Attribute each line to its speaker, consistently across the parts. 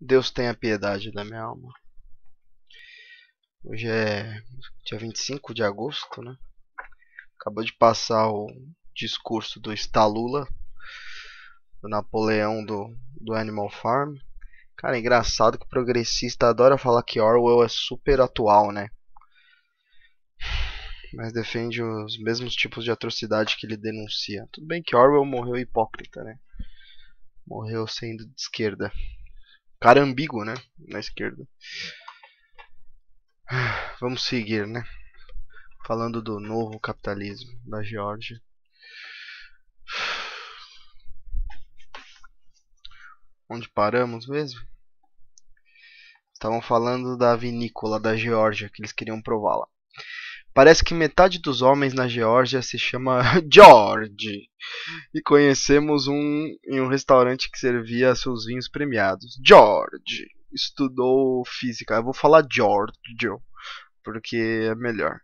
Speaker 1: Deus tenha piedade da minha alma. Hoje é dia 25 de agosto, né? Acabou de passar o discurso do Stalula, do Napoleão do, do Animal Farm. Cara, é engraçado que o progressista adora falar que Orwell é super atual, né? Mas defende os mesmos tipos de atrocidade que ele denuncia. Tudo bem que Orwell morreu hipócrita, né? Morreu sendo de esquerda. Cara ambíguo, né? Na esquerda. Vamos seguir, né? Falando do novo capitalismo da Geórgia. Onde paramos mesmo? Estavam falando da vinícola da Geórgia, que eles queriam prová-la. Parece que metade dos homens na Geórgia se chama George. E conhecemos um em um restaurante que servia seus vinhos premiados. George estudou física. Eu vou falar Giorgio, porque é melhor.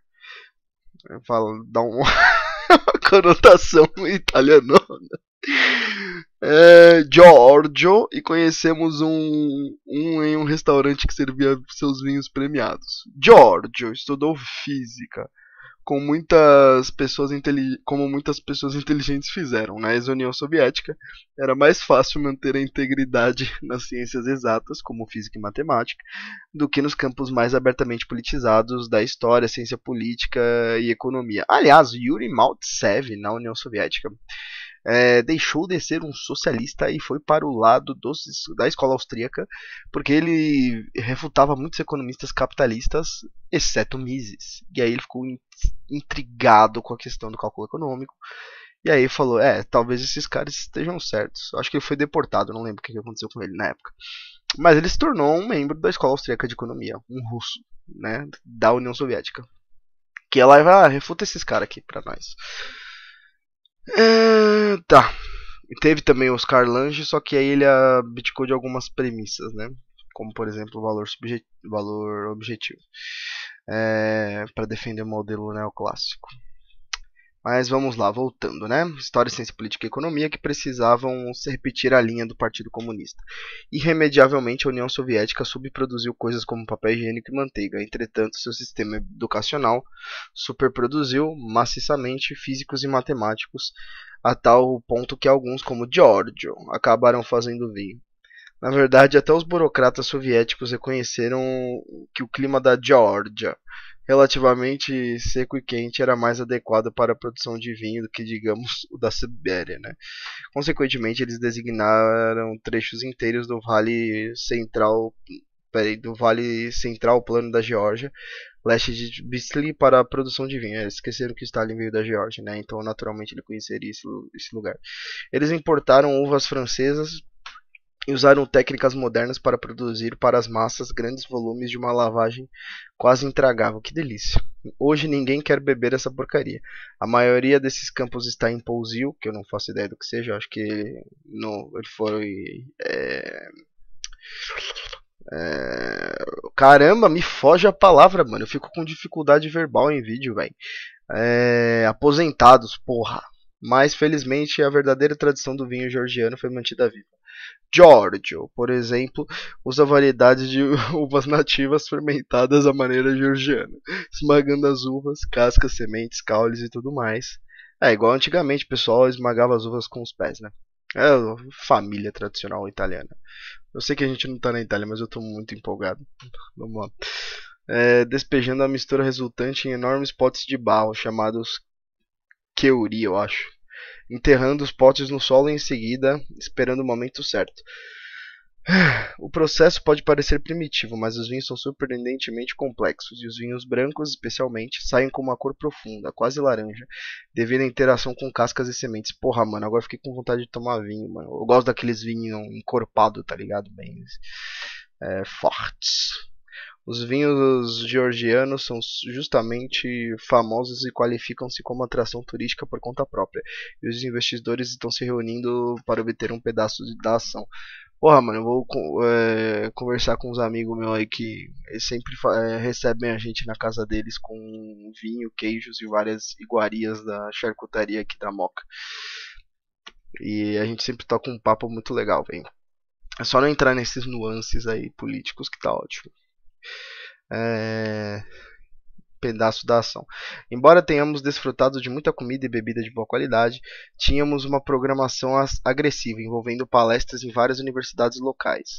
Speaker 1: Eu falo, dá um... uma conotação italiana é, Giorgio e conhecemos um, um em um restaurante que servia seus vinhos premiados. Giorgio estudou física, com muitas pessoas como muitas pessoas inteligentes fizeram. Na né? ex-União Soviética era mais fácil manter a integridade nas ciências exatas, como física e matemática, do que nos campos mais abertamente politizados da história, ciência política e economia. Aliás, Yuri Maltsev na União Soviética é, deixou de ser um socialista e foi para o lado dos, da escola austríaca, porque ele refutava muitos economistas capitalistas, exceto Mises. E aí ele ficou intrigado com a questão do cálculo econômico. E aí falou, é, talvez esses caras estejam certos. Acho que ele foi deportado, não lembro o que aconteceu com ele na época. Mas ele se tornou um membro da Escola Austríaca de Economia, um russo, né, da União Soviética. Que ela vai, ah, refuta esses caras aqui para nós. É, tá. Teve também o Oscar Lange, só que aí ele abdicou de algumas premissas, né? Como, por exemplo, o valor, valor objetivo. É, para defender o modelo neoclássico. Mas vamos lá, voltando, né? História, ciência política e economia que precisavam se repetir a linha do Partido Comunista. Irremediavelmente, a União Soviética subproduziu coisas como papel higiênico e manteiga. Entretanto, seu sistema educacional superproduziu maciçamente físicos e matemáticos a tal ponto que alguns, como Giorgio, acabaram fazendo vinho. Na verdade, até os burocratas soviéticos reconheceram que o clima da Georgia relativamente seco e quente era mais adequado para a produção de vinho do que, digamos, o da Sibéria. Né? Consequentemente, eles designaram trechos inteiros do Vale Central do Vale Central Plano da Geórgia, leste de Tbilisi, para a produção de vinho. esqueceram que Stalin veio da Geórgia, né? então naturalmente ele conheceria esse lugar. Eles importaram uvas francesas e usaram técnicas modernas para produzir para as massas grandes volumes de uma lavagem quase intragável. Que delícia! Hoje ninguém quer beber essa porcaria. A maioria desses campos está em Pouzil, que eu não faço ideia do que seja. Acho que ele, no, ele foi. É... É... Caramba, me foge a palavra, mano. Eu fico com dificuldade verbal em vídeo, velho. É... Aposentados, porra. Mas felizmente a verdadeira tradição do vinho georgiano foi mantida viva. Giorgio, por exemplo, usa variedades de uvas nativas fermentadas à maneira georgiana, esmagando as uvas, cascas, sementes, caules e tudo mais. É igual antigamente o pessoal esmagava as uvas com os pés, né? É família tradicional italiana. Eu sei que a gente não tá na Itália, mas eu tô muito empolgado. Vamos lá. É, despejando a mistura resultante em enormes potes de barro, chamados Keuri, eu acho enterrando os potes no solo em seguida, esperando o momento certo. O processo pode parecer primitivo, mas os vinhos são surpreendentemente complexos, e os vinhos brancos, especialmente, saem com uma cor profunda, quase laranja, devido à interação com cascas e sementes. Porra, mano, agora fiquei com vontade de tomar vinho, mano. Eu gosto daqueles vinhos encorpados, tá ligado? Bem é, fortes. Os vinhos georgianos são justamente famosos e qualificam-se como atração turística por conta própria. E os investidores estão se reunindo para obter um pedaço de, da ação. Porra, mano, eu vou é, conversar com os amigos meus aí que sempre é, recebem a gente na casa deles com vinho, queijos e várias iguarias da charcutaria aqui da Moca. E a gente sempre toca um papo muito legal, velho. É só não entrar nesses nuances aí políticos que tá ótimo é, pedaço da ação. Embora tenhamos desfrutado de muita comida e bebida de boa qualidade, tínhamos uma programação agressiva envolvendo palestras em várias universidades locais.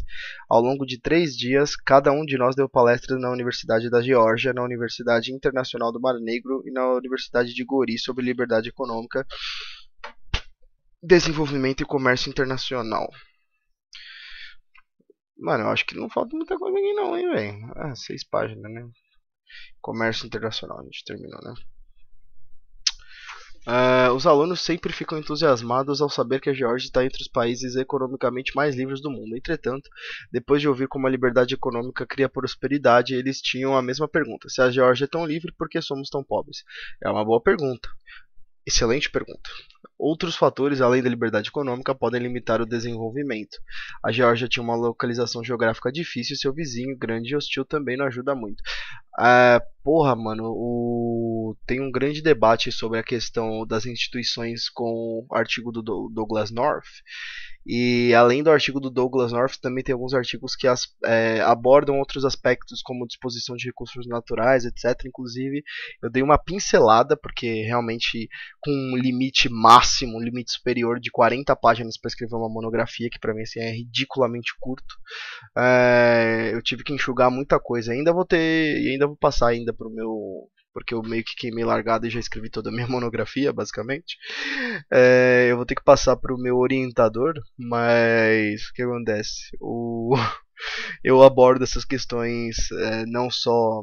Speaker 1: Ao longo de três dias, cada um de nós deu palestras na Universidade da Geórgia, na Universidade Internacional do Mar Negro e na Universidade de Gori sobre liberdade econômica, desenvolvimento e comércio internacional. Mano, eu acho que não falta muita coisa aqui não, hein, velho. Ah, seis páginas, né? Comércio internacional, a gente terminou, né? Uh, os alunos sempre ficam entusiasmados ao saber que a Geórgia está entre os países economicamente mais livres do mundo. Entretanto, depois de ouvir como a liberdade econômica cria prosperidade, eles tinham a mesma pergunta: se a Geórgia é tão livre, por que somos tão pobres? É uma boa pergunta. Excelente pergunta. Outros fatores além da liberdade econômica podem limitar o desenvolvimento. A Geórgia tinha uma localização geográfica difícil e seu vizinho, grande e hostil, também não ajuda muito. É, porra, mano, o... tem um grande debate sobre a questão das instituições com o artigo do Douglas North. E além do artigo do Douglas North, também tem alguns artigos que as, é, abordam outros aspectos, como disposição de recursos naturais, etc. Inclusive, eu dei uma pincelada, porque realmente com um limite máximo, um limite superior de 40 páginas para escrever uma monografia, que para mim assim, é ridiculamente curto, é, eu tive que enxugar muita coisa. Ainda vou ter, ainda ainda vou passar ainda pro meu. Porque eu meio que queimei largada e já escrevi toda a minha monografia, basicamente. É, eu vou ter que passar pro meu orientador, mas o que acontece? O, eu abordo essas questões é, não só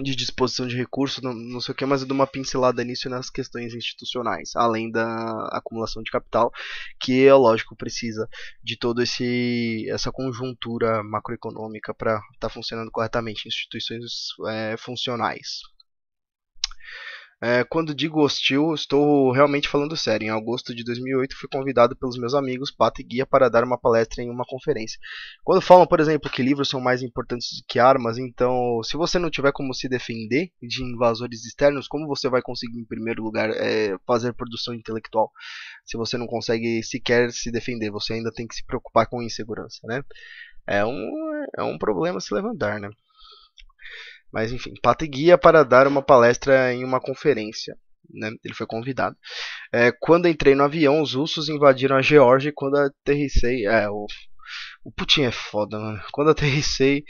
Speaker 1: de disposição de recursos, não, não sei o que, mas eu dou uma pincelada nisso e nas questões institucionais, além da acumulação de capital, que é lógico precisa de toda essa conjuntura macroeconômica para estar tá funcionando corretamente, instituições é, funcionais. É, quando digo hostil, estou realmente falando sério. Em agosto de 2008, fui convidado pelos meus amigos Pato e Guia para dar uma palestra em uma conferência. Quando falam, por exemplo, que livros são mais importantes do que armas, então, se você não tiver como se defender de invasores externos, como você vai conseguir, em primeiro lugar, é, fazer produção intelectual? Se você não consegue sequer se defender, você ainda tem que se preocupar com insegurança, né? É um, é um problema se levantar, né? Mas enfim, Pato e Guia para dar uma palestra em uma conferência. Né? Ele foi convidado. É, quando entrei no avião, os russos invadiram a Geórgia e quando aterrissei, é, o, o Putin é foda, mano. Quando aterrissei,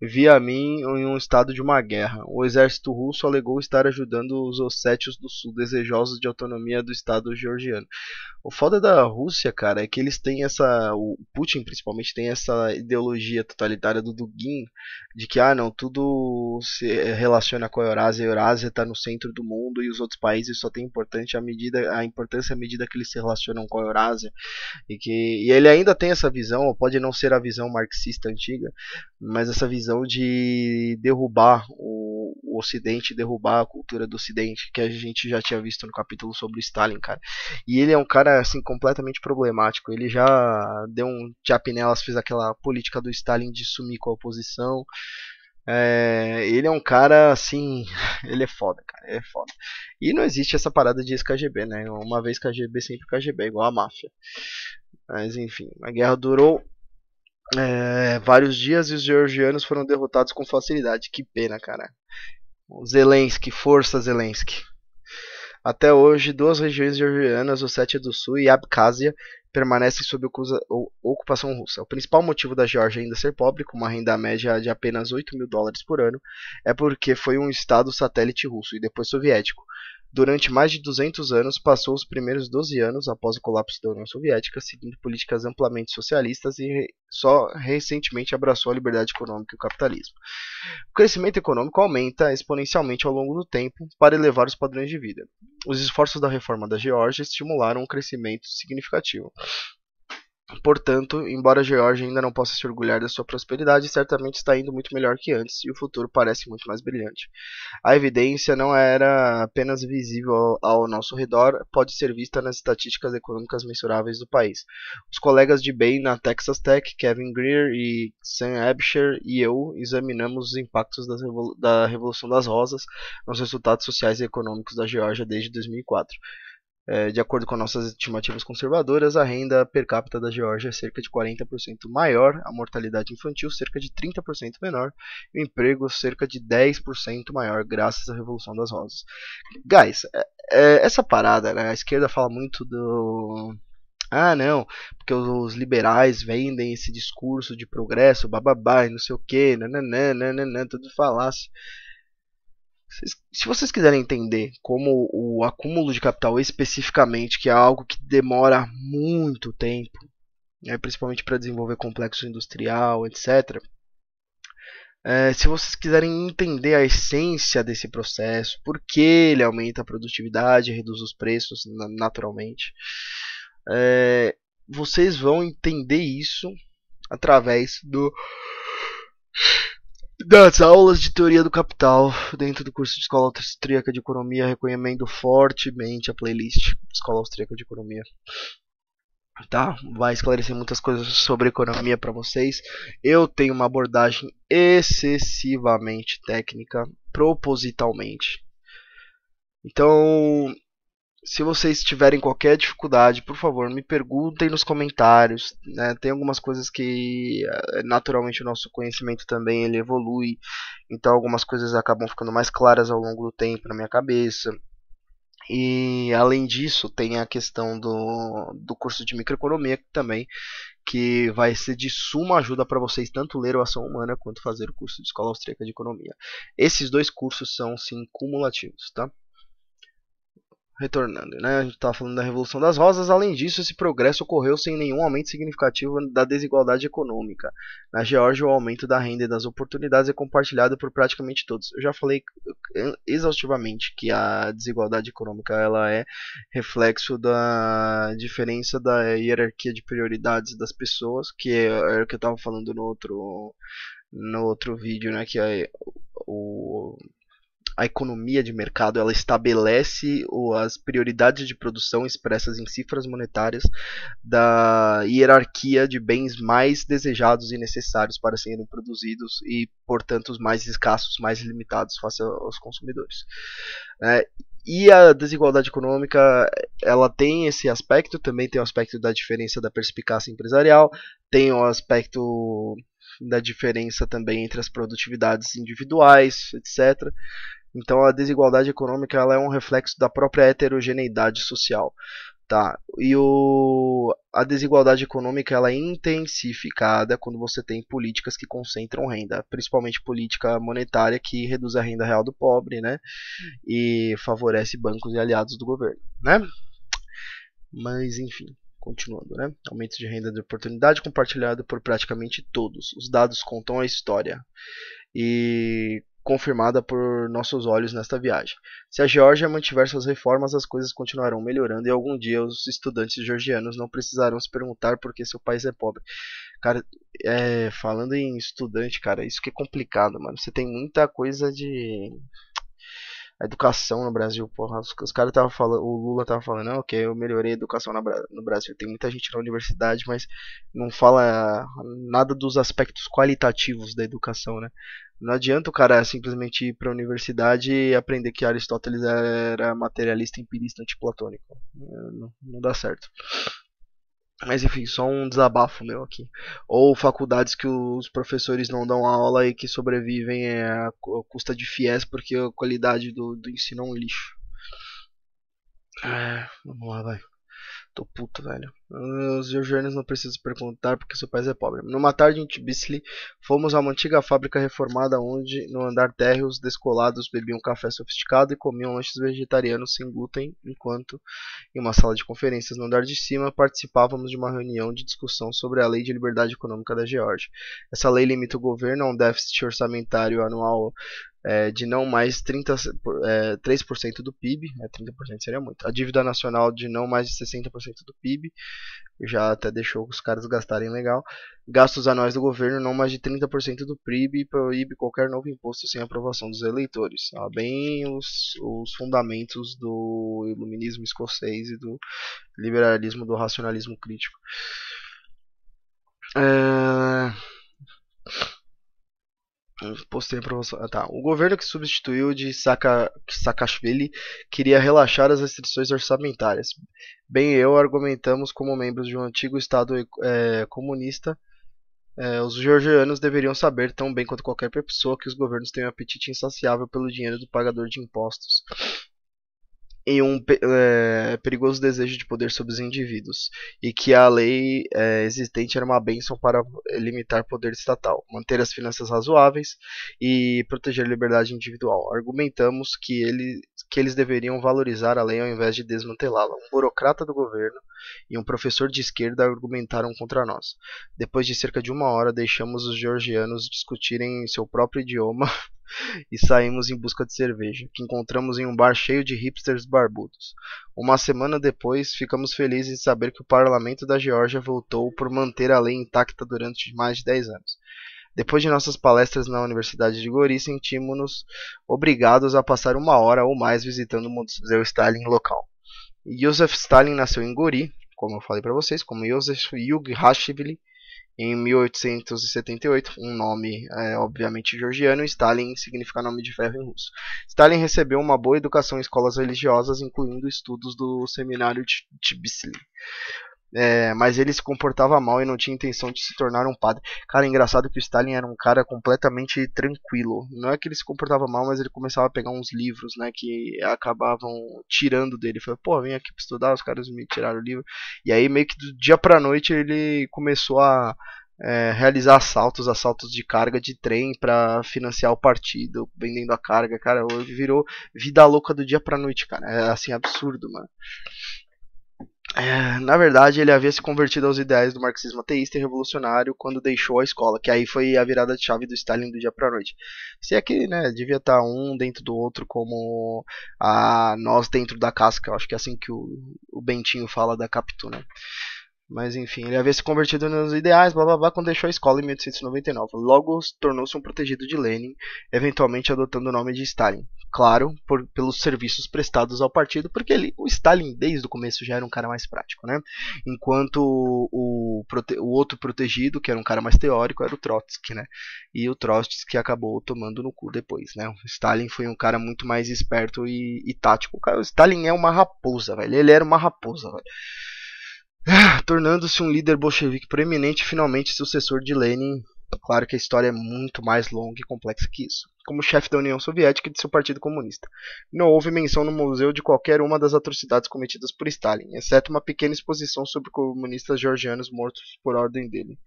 Speaker 1: vi a mim em um estado de uma guerra. O exército russo alegou estar ajudando os ossétios do sul, desejosos de autonomia do estado georgiano. O foda da Rússia, cara, é que eles têm essa. O Putin, principalmente, tem essa ideologia totalitária do Dugin, de que, ah, não, tudo se relaciona com a Eurásia, a Eurásia está no centro do mundo e os outros países só têm importante a medida, a importância à medida que eles se relacionam com a Eurásia. E que e ele ainda tem essa visão, pode não ser a visão marxista antiga, mas essa visão de derrubar o, o, Ocidente, derrubar a cultura do Ocidente, que a gente já tinha visto no capítulo sobre o Stalin, cara. E ele é um cara, assim, completamente problemático. Ele já deu um tchap nelas, fez aquela política do Stalin de sumir com a oposição. É, ele é um cara assim. Ele é foda, cara. Ele é foda. E não existe essa parada de ex-KGB, né? Uma vez KGB, sempre KGB, é igual a máfia. Mas enfim, a guerra durou é, vários dias e os georgianos foram derrotados com facilidade. Que pena, cara. Zelensky, força Zelensky. Até hoje, duas regiões georgianas, Ossétia do Sul e Abkhazia, permanecem sob ocupação russa. O principal motivo da Geórgia ainda ser pobre, com uma renda média de apenas 8 mil dólares por ano, é porque foi um estado satélite russo e depois soviético, durante mais de 200 anos, passou os primeiros 12 anos após o colapso da União Soviética, seguindo políticas amplamente socialistas e só recentemente abraçou a liberdade econômica e o capitalismo. O crescimento econômico aumenta exponencialmente ao longo do tempo para elevar os padrões de vida. Os esforços da reforma da Geórgia estimularam um crescimento significativo. Portanto, embora a Geórgia ainda não possa se orgulhar da sua prosperidade, certamente está indo muito melhor que antes e o futuro parece muito mais brilhante. A evidência não era apenas visível ao nosso redor, pode ser vista nas estatísticas econômicas mensuráveis do país. Os colegas de Bain na Texas Tech, Kevin Greer e Sam Abshire e eu examinamos os impactos da Revolução das Rosas nos resultados sociais e econômicos da Geórgia desde 2004. É, de acordo com nossas estimativas conservadoras, a renda per capita da Geórgia é cerca de 40% maior, a mortalidade infantil cerca de 30% menor e o emprego cerca de 10% maior, graças à Revolução das Rosas. Guys, é, é, essa parada, né, a esquerda fala muito do. Ah, não, porque os liberais vendem esse discurso de progresso, bababá, e não sei o que, nananã, nananã, tudo falasse se vocês quiserem entender como o acúmulo de capital especificamente, que é algo que demora muito tempo, né, principalmente para desenvolver complexo industrial, etc. É, se vocês quiserem entender a essência desse processo, por que ele aumenta a produtividade, reduz os preços naturalmente, é, vocês vão entender isso através do das aulas de teoria do capital dentro do curso de Escola Austríaca de Economia. Recomendo fortemente a playlist Escola Austríaca de Economia. Tá? Vai esclarecer muitas coisas sobre economia para vocês. Eu tenho uma abordagem excessivamente técnica, propositalmente. Então, se vocês tiverem qualquer dificuldade, por favor, me perguntem nos comentários. Né? Tem algumas coisas que, eh, naturalmente, o nosso conhecimento também ele evolui. Então, algumas coisas acabam ficando mais claras ao longo do tempo na minha cabeça. E, além disso, tem a questão do, do curso de microeconomia também, que vai ser de suma ajuda para vocês tanto ler o Ação Humana quanto fazer o curso de Escola Austríaca de Economia. Esses dois cursos são, sim, cumulativos, tá? retornando, né? A gente está falando da Revolução das Rosas. Além disso, esse progresso ocorreu sem nenhum aumento significativo da desigualdade econômica. Na Geórgia, o aumento da renda e das oportunidades é compartilhado por praticamente todos. Eu já falei eh, exaustivamente que a desigualdade econômica ela é reflexo da diferença da hierarquia de prioridades das pessoas, que é o que eu estava falando no outro no outro vídeo, né? Que é o a economia de mercado ela estabelece as prioridades de produção expressas em cifras monetárias da hierarquia de bens mais desejados e necessários para serem produzidos e, portanto, os mais escassos, mais limitados face aos consumidores. É, e a desigualdade econômica ela tem esse aspecto, também tem o aspecto da diferença da perspicácia empresarial, tem o aspecto da diferença também entre as produtividades individuais, etc. Então a desigualdade econômica ela é um reflexo da própria heterogeneidade social. Tá. E o, a desigualdade econômica ela é intensificada quando você tem políticas que concentram renda, principalmente política monetária que reduz a renda real do pobre, né? E favorece bancos e aliados do governo, né? Mas enfim, continuando, né? Aumento de renda de oportunidade compartilhado por praticamente todos. Os dados contam a história. E confirmada por nossos olhos nesta viagem. Se a Geórgia mantiver suas reformas, as coisas continuarão melhorando e algum dia os estudantes georgianos não precisarão se perguntar por que seu país é pobre. Cara, é, falando em estudante, cara, isso que é complicado, mano. Você tem muita coisa de a educação no Brasil, porra, os, os caras tava falando, o Lula tava falando, não, ah, ok, eu melhorei a educação na, no Brasil, tem muita gente na universidade, mas não fala nada dos aspectos qualitativos da educação, né? Não adianta o cara simplesmente ir pra universidade e aprender que Aristóteles era materialista, empirista, antiplatônico. Não, não dá certo. Mas enfim, só um desabafo meu aqui. Ou faculdades que os professores não dão aula e que sobrevivem à é, custa de fiéis porque a qualidade do, do ensino é um lixo. É, vamos lá, vai. Tô puto, velho. Os viajantes não precisam perguntar porque seu país é pobre. Numa tarde em Tbilisi, fomos a uma antiga fábrica reformada onde, no andar térreo, os descolados bebiam café sofisticado e comiam lanches vegetarianos sem glúten, enquanto, em uma sala de conferências no andar de cima, participávamos de uma reunião de discussão sobre a Lei de Liberdade Econômica da Geórgia. Essa lei limita o governo a um déficit orçamentário anual é, de não mais 30, é, 3% do PIB, é, 30% seria muito, a dívida nacional de não mais de 60% do PIB, já até deixou os caras gastarem legal. Gastos anuais do governo não mais de 30% do PIB e proíbe qualquer novo imposto sem aprovação dos eleitores. Ah, bem os, os fundamentos do iluminismo escocês e do liberalismo, do racionalismo crítico. É postei para você. Ah, tá. O governo que substituiu de Saaka, Saakashvili queria relaxar as restrições orçamentárias. Bem, eu argumentamos como membros de um antigo Estado é, comunista. É, os georgianos deveriam saber, tão bem quanto qualquer pessoa, que os governos têm um apetite insaciável pelo dinheiro do pagador de impostos e um é, perigoso desejo de poder sobre os indivíduos, e que a lei é, existente era uma bênção para limitar poder estatal, manter as finanças razoáveis e proteger a liberdade individual. Argumentamos que ele que eles deveriam valorizar a lei ao invés de desmantelá-la. Um burocrata do governo e um professor de esquerda argumentaram contra nós. Depois de cerca de uma hora, deixamos os georgianos discutirem em seu próprio idioma e saímos em busca de cerveja, que encontramos em um bar cheio de hipsters barbudos. Uma semana depois, ficamos felizes de saber que o parlamento da Geórgia voltou por manter a lei intacta durante mais de 10 anos. Depois de nossas palestras na Universidade de Gori, sentimos-nos obrigados a passar uma hora ou mais visitando o Museu Stalin local. Joseph Stalin nasceu em Gori, como eu falei para vocês, como Joseph Yughashvili, em 1878, um nome é, obviamente georgiano, Stalin significa nome de ferro em russo. Stalin recebeu uma boa educação em escolas religiosas, incluindo estudos do seminário de Tbilisi. É, mas ele se comportava mal e não tinha intenção de se tornar um padre. Cara, é engraçado que o Stalin era um cara completamente tranquilo. Não é que ele se comportava mal, mas ele começava a pegar uns livros, né, que acabavam tirando dele. Foi, pô, vem aqui pra estudar, os caras me tiraram o livro. E aí, meio que do dia pra noite, ele começou a é, realizar assaltos, assaltos de carga de trem para financiar o partido, vendendo a carga, cara, virou vida louca do dia pra noite, cara. É assim, absurdo, mano. É, na verdade, ele havia se convertido aos ideais do marxismo ateísta e revolucionário quando deixou a escola, que aí foi a virada de chave do Stalin do dia para noite. Se é que, né, devia estar tá um dentro do outro, como a ah, nós dentro da casca, eu acho que é assim que o, o Bentinho fala da Capitu, né? Mas enfim, ele havia se convertido nos ideais, blá blá blá, quando deixou a escola em 1899. Logo tornou-se um protegido de Lenin, eventualmente adotando o nome de Stalin. Claro, por, pelos serviços prestados ao partido, porque ele, o Stalin desde o começo já era um cara mais prático, né? Enquanto o, o, o outro protegido, que era um cara mais teórico, era o Trotsky, né? E o Trotsky acabou tomando no cu depois, né? O Stalin foi um cara muito mais esperto e, e tático. O, cara, o Stalin é uma raposa, velho. Ele era uma raposa, velho. Ah, tornando-se um líder bolchevique proeminente e finalmente sucessor de Lenin. Claro que a história é muito mais longa e complexa que isso. Como chefe da União Soviética e de seu Partido Comunista. Não houve menção no museu de qualquer uma das atrocidades cometidas por Stalin, exceto uma pequena exposição sobre comunistas georgianos mortos por ordem dele.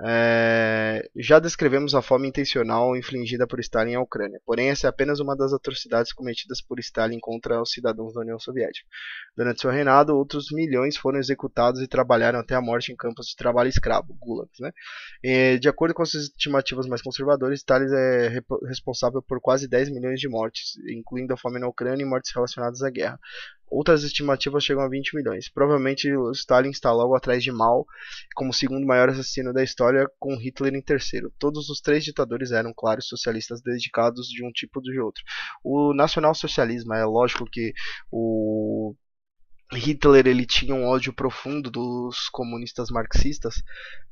Speaker 1: É, já descrevemos a fome intencional infligida por Stalin à Ucrânia, porém essa é apenas uma das atrocidades cometidas por Stalin contra os cidadãos da União Soviética. Durante seu reinado, outros milhões foram executados e trabalharam até a morte em campos de trabalho escravo, gulags. Né? E, de acordo com as estimativas mais conservadoras, Stalin é responsável por quase 10 milhões de mortes, incluindo a fome na Ucrânia e mortes relacionadas à guerra. Outras estimativas chegam a 20 milhões. Provavelmente Stalin está logo atrás de Mao como o segundo maior assassino da história, com Hitler em terceiro. Todos os três ditadores eram, claro, socialistas dedicados de um tipo ou de outro. O nacionalsocialismo, é lógico que o Hitler ele tinha um ódio profundo dos comunistas marxistas,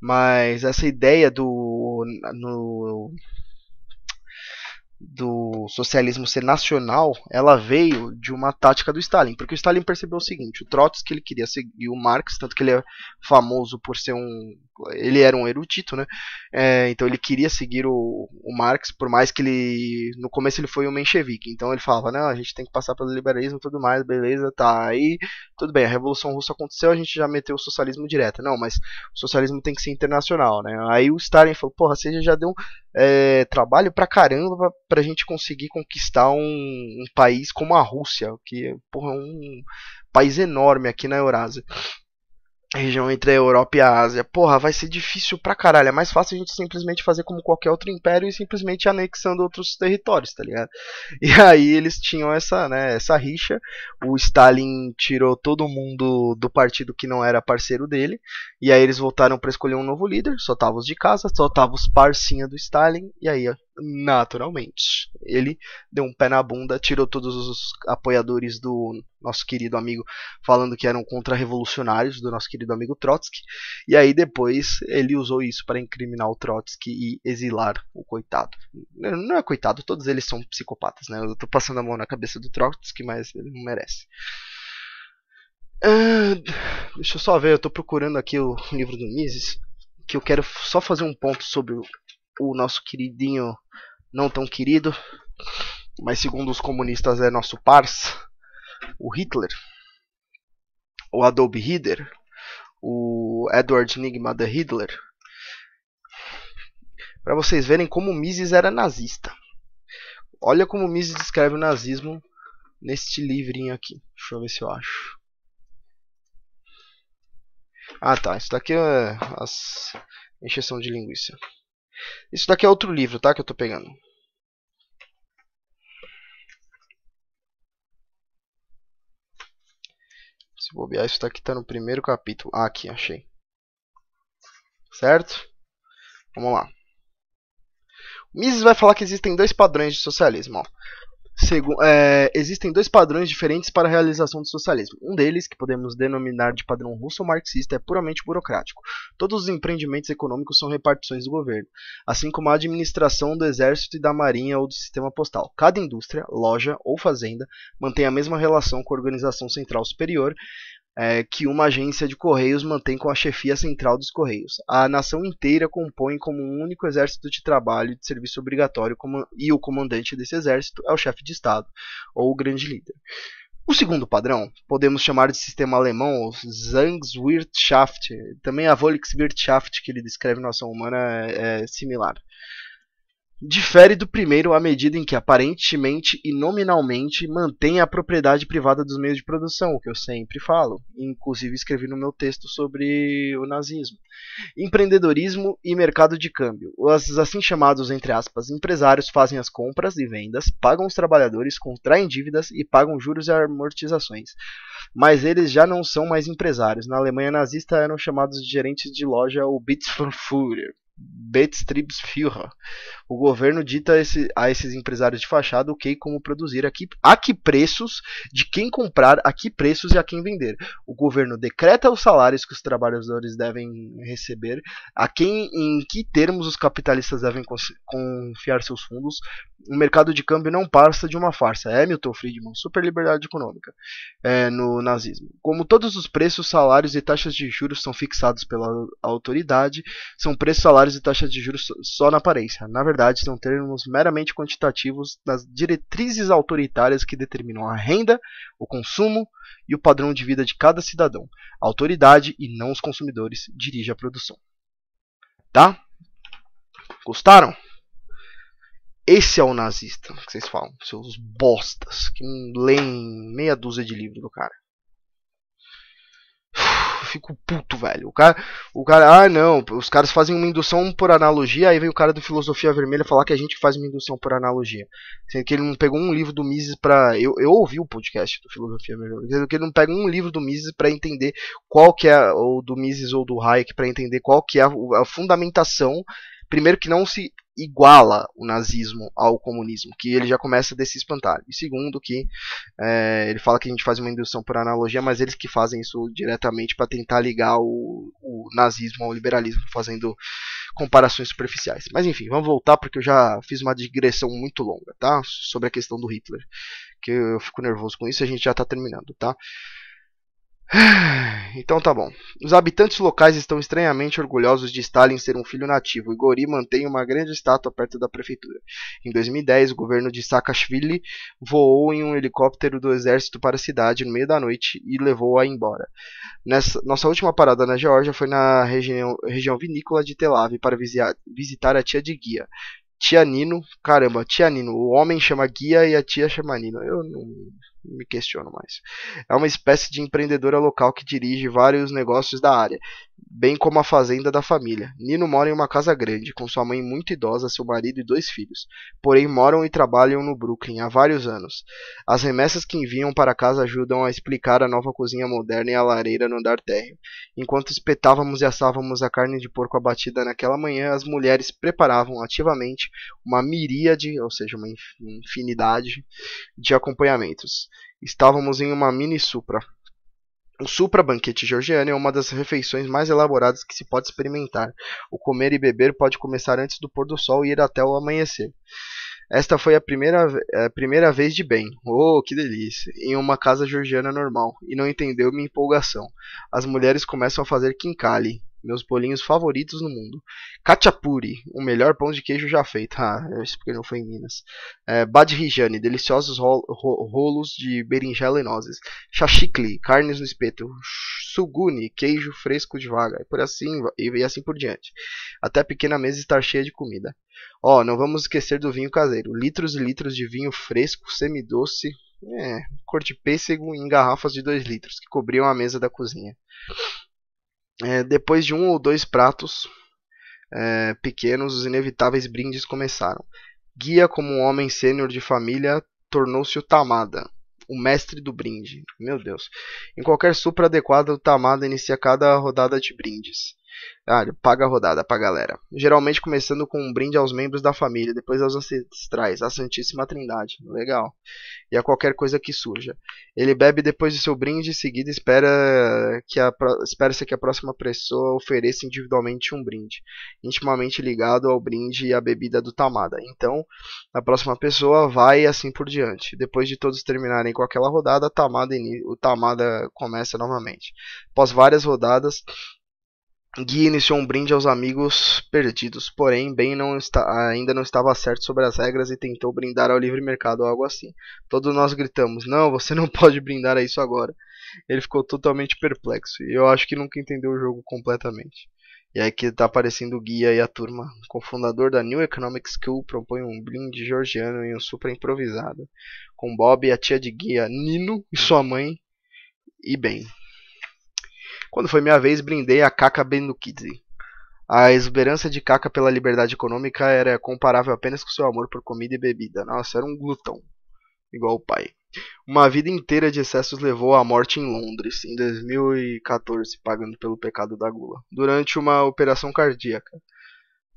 Speaker 1: mas essa ideia do no do socialismo ser nacional, ela veio de uma tática do Stalin, porque o Stalin percebeu o seguinte: o Trotsky ele queria seguir o Marx, tanto que ele é famoso por ser um, ele era um erudito, né? É, então ele queria seguir o, o, Marx, por mais que ele no começo ele foi um menchevique, então ele falava não, a gente tem que passar pelo liberalismo, tudo mais, beleza, tá aí, tudo bem, a revolução russa aconteceu, a gente já meteu o socialismo direto, não, mas o socialismo tem que ser internacional, né? Aí o Stalin falou, porra, você já deu é, trabalho pra caramba pra gente conseguir conquistar um, um país como a Rússia, que porra, é um país enorme aqui na Eurásia região entre a Europa e a Ásia. Porra, vai ser difícil pra caralho. É mais fácil a gente simplesmente fazer como qualquer outro império e simplesmente anexando outros territórios, tá ligado? E aí eles tinham essa, né, essa rixa. O Stalin tirou todo mundo do partido que não era parceiro dele. E aí eles voltaram para escolher um novo líder. Só tava os de casa, só tava os parcinha do Stalin. E aí, ó, naturalmente. Ele deu um pé na bunda, tirou todos os apoiadores do nosso querido amigo, falando que eram contra-revolucionários do nosso querido amigo Trotsky. E aí depois ele usou isso para incriminar o Trotsky e exilar o coitado. Não é coitado, todos eles são psicopatas, né? Eu tô passando a mão na cabeça do Trotsky, mas ele não merece. Uh, deixa eu só ver, eu tô procurando aqui o livro do Mises, que eu quero só fazer um ponto sobre o nosso queridinho, não tão querido, mas segundo os comunistas é nosso parça, o Hitler, o Adolf Hitler, o Edward Nigma de Hitler, para vocês verem como Mises era nazista. Olha como Mises descreve o nazismo neste livrinho aqui. Deixa eu ver se eu acho. Ah tá, isso daqui é as encheção de linguiça. Isso daqui é outro livro, tá? Que eu tô pegando. Se bobear, isso daqui tá no primeiro capítulo. Ah, aqui, achei. Certo? Vamos lá. Mises vai falar que existem dois padrões de socialismo. Ó. Segu é, existem dois padrões diferentes para a realização do socialismo. Um deles, que podemos denominar de padrão russo-marxista, é puramente burocrático. Todos os empreendimentos econômicos são repartições do governo, assim como a administração do exército e da marinha ou do sistema postal. Cada indústria, loja ou fazenda mantém a mesma relação com a organização central superior, é, que uma agência de correios mantém com a chefia central dos correios. A nação inteira compõe como um único exército de trabalho e de serviço obrigatório e o comandante desse exército é o chefe de estado ou o grande líder. O segundo padrão, podemos chamar de sistema alemão, ou Zwangswirtschaft, também a Volkswirtschaft que ele descreve na ação humana é, é similar difere do primeiro à medida em que aparentemente e nominalmente mantém a propriedade privada dos meios de produção, o que eu sempre falo, inclusive escrevi no meu texto sobre o nazismo. Empreendedorismo e mercado de câmbio. Os assim chamados entre aspas empresários fazem as compras e vendas, pagam os trabalhadores, contraem dívidas e pagam juros e amortizações. Mas eles já não são mais empresários. Na Alemanha nazista eram chamados de gerentes de loja ou Bitsfuhrer Betriebsführer. O governo dita esse, a esses empresários de fachada o que e como produzir, a que, a que preços, de quem comprar, a que preços e a quem vender. O governo decreta os salários que os trabalhadores devem receber, a quem em que termos os capitalistas devem confiar seus fundos. O mercado de câmbio não passa de uma farsa. Hamilton é, Friedman, super liberdade econômica é, no nazismo. Como todos os preços, salários e taxas de juros são fixados pela autoridade, são preços, salários cenários de taxa de juros só na aparência. Na verdade, são termos meramente quantitativos das diretrizes autoritárias que determinam a renda, o consumo e o padrão de vida de cada cidadão. A autoridade e não os consumidores dirige a produção. Tá? Gostaram? Esse é o nazista que vocês falam, seus bostas que leem meia dúzia de livro do cara fico puto, velho. O cara, o cara, ah, não, os caras fazem uma indução por analogia, aí vem o cara do Filosofia Vermelha falar que a gente faz uma indução por analogia. Sendo que ele não pegou um livro do Mises pra. Eu, eu ouvi o podcast do Filosofia Vermelha, sendo que ele não pega um livro do Mises para entender qual que é, ou do Mises ou do Hayek, para entender qual que é a, a fundamentação primeiro que não se iguala o nazismo ao comunismo, que ele já começa desse espantalho. E segundo que é, ele fala que a gente faz uma indução por analogia, mas eles que fazem isso diretamente para tentar ligar o, o, nazismo ao liberalismo, fazendo comparações superficiais. Mas enfim, vamos voltar porque eu já fiz uma digressão muito longa, tá? Sobre a questão do Hitler, que eu fico nervoso com isso, a gente já está terminando, tá? Então tá bom. Os habitantes locais estão estranhamente orgulhosos de Stalin ser um filho nativo e Gori mantém uma grande estátua perto da prefeitura. Em 2010, o governo de Saakashvili voou em um helicóptero do exército para a cidade no meio da noite e levou-a embora. Nessa, nossa última parada na Geórgia foi na região, região vinícola de Tel Aviv para visitar a tia de guia, Tia Nino, caramba, Tia Nino, o homem chama Guia e a tia chama Nino. Eu não me questiono mais. É uma espécie de empreendedora local que dirige vários negócios da área bem como a fazenda da família. Nino mora em uma casa grande, com sua mãe muito idosa, seu marido e dois filhos. Porém, moram e trabalham no Brooklyn há vários anos. As remessas que enviam para casa ajudam a explicar a nova cozinha moderna e a lareira no andar térreo. Enquanto espetávamos e assávamos a carne de porco abatida naquela manhã, as mulheres preparavam ativamente uma miríade, ou seja, uma infinidade, de acompanhamentos. Estávamos em uma mini supra, o supra banquete georgiano é uma das refeições mais elaboradas que se pode experimentar. O comer e beber pode começar antes do pôr do sol e ir até o amanhecer. Esta foi a primeira, a primeira vez de bem. Oh, que delícia! Em uma casa georgiana normal. E não entendeu minha empolgação. As mulheres começam a fazer quincale. Meus bolinhos favoritos no mundo. Kachapuri, o melhor pão de queijo já feito. Ah, é isso porque não foi em Minas. É, Badrijani, deliciosos rolos de berinjela e nozes. Chachikli, carnes no espeto. Suguni, queijo fresco de vaga. E por assim, e, assim por diante. Até a pequena mesa estar cheia de comida. Ó, oh, não vamos esquecer do vinho caseiro. Litros e litros de vinho fresco, semidoce, é, cor de pêssego em garrafas de 2 litros, que cobriam a mesa da cozinha. É, depois de um ou dois pratos é, pequenos, os inevitáveis brindes começaram. Guia, como um homem sênior de família, tornou-se o Tamada, o mestre do brinde. Meu Deus. Em qualquer supra adequada, o Tamada inicia cada rodada de brindes. Ah, paga a rodada pra galera. Geralmente começando com um brinde aos membros da família, depois aos ancestrais, à Santíssima Trindade. Legal. E a qualquer coisa que surja. Ele bebe depois do seu brinde, em seguida espera que a, espera que a próxima pessoa ofereça individualmente um brinde, intimamente ligado ao brinde e à bebida do Tamada. Então, a próxima pessoa vai e assim por diante. Depois de todos terminarem com aquela rodada, tamada, o Tamada começa novamente. Após várias rodadas, Gui iniciou um brinde aos amigos perdidos, porém Ben não está, ainda não estava certo sobre as regras e tentou brindar ao livre mercado ou algo assim. Todos nós gritamos: Não, você não pode brindar a isso agora. Ele ficou totalmente perplexo e eu acho que nunca entendeu o jogo completamente. E aí que está aparecendo o guia e a turma. O cofundador da New Economic School propõe um brinde georgiano em um super improvisado, com Bob e a tia de guia Nino e sua mãe e Ben. Quando foi minha vez, brindei a Kaka Benukidze. A exuberância de Kaka pela liberdade econômica era comparável apenas com seu amor por comida e bebida. Nossa, era um glutão. Igual o pai. Uma vida inteira de excessos levou à morte em Londres, em 2014, pagando pelo pecado da gula, durante uma operação cardíaca.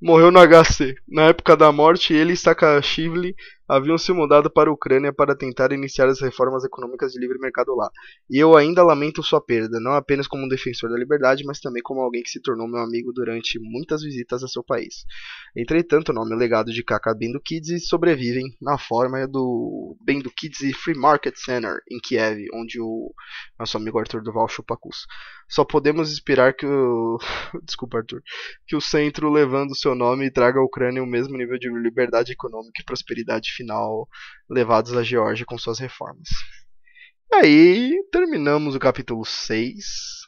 Speaker 1: Morreu no HC. Na época da morte, ele e Sakashivli haviam se mudado para a Ucrânia para tentar iniciar as reformas econômicas de livre mercado lá. E eu ainda lamento sua perda, não apenas como um defensor da liberdade, mas também como alguém que se tornou meu amigo durante muitas visitas a seu país. Entretanto, o nome e legado de Kaka Kids sobrevivem na forma do Bendukidze Free Market Center em Kiev, onde o nosso amigo Arthur Duval chupa cus. Só podemos esperar que o desculpa Arthur, que o centro levando seu nome traga à Ucrânia o mesmo nível de liberdade econômica e prosperidade final levados à Geórgia com suas reformas. E aí terminamos o capítulo 6.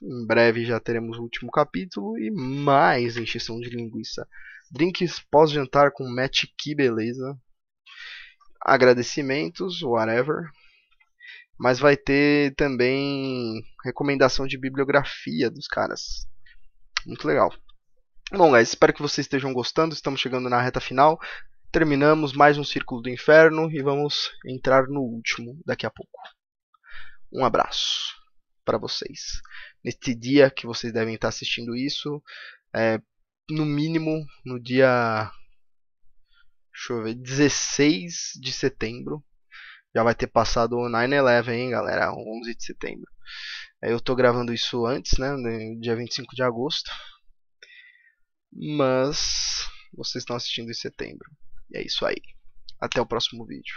Speaker 1: Em breve já teremos o último capítulo e mais encheção de linguiça. Drinks pós-jantar com Matt Key, beleza. Agradecimentos, whatever. Mas vai ter também recomendação de bibliografia dos caras. Muito legal. Bom, guys, espero que vocês estejam gostando. Estamos chegando na reta final terminamos mais um Círculo do Inferno e vamos entrar no último daqui a pouco. Um abraço para vocês. Neste dia que vocês devem estar assistindo isso, é, no mínimo no dia deixa eu ver, 16 de setembro. Já vai ter passado o 9-11, hein, galera? 11 de setembro. É, eu estou gravando isso antes, né? Dia 25 de agosto. Mas vocês estão assistindo em setembro. E é isso aí. Até o próximo vídeo.